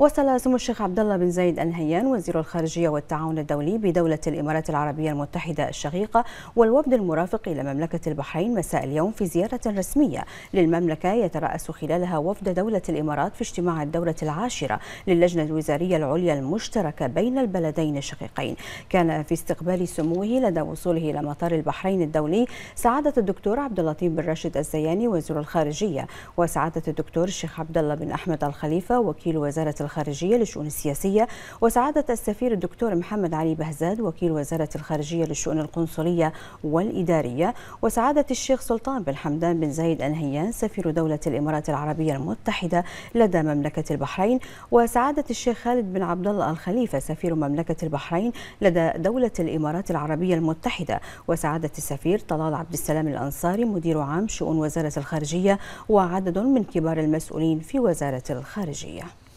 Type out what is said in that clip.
وصل سمو الشيخ عبد الله بن زايد النهيان وزير الخارجية والتعاون الدولي بدولة الإمارات العربية المتحدة الشقيقة والوفد المرافق إلى مملكة البحرين مساء اليوم في زيارة رسمية للمملكة يترأس خلالها وفد دولة الإمارات في اجتماع الدوره العاشرة للجنة الوزارية العليا المشتركة بين البلدين الشقيقين كان في استقبال سموه لدى وصوله إلى مطار البحرين الدولي سعادة الدكتور عبد اللطيف بن راشد الزياني وزير الخارجية وسعادة الدكتور الشيخ عبد الله بن أحمد الخليفة وكيل وزارة الخارجية للشؤون السياسية وسعادة السفير الدكتور محمد علي بهزاد وكيل وزارة الخارجية للشؤون القنصلية والإدارية وسعادة الشيخ سلطان بن حمدان بن زايد أنهيان سفير دولة الإمارات العربية المتحدة لدى مملكة البحرين وسعادة الشيخ خالد بن عبد الله الخليفة سفير مملكة البحرين لدى دولة الإمارات العربية المتحدة وسعادة السفير طلال عبد السلام الأنصاري مدير عام شؤون وزارة الخارجية وعدد من كبار المسؤولين في وزارة الخارجية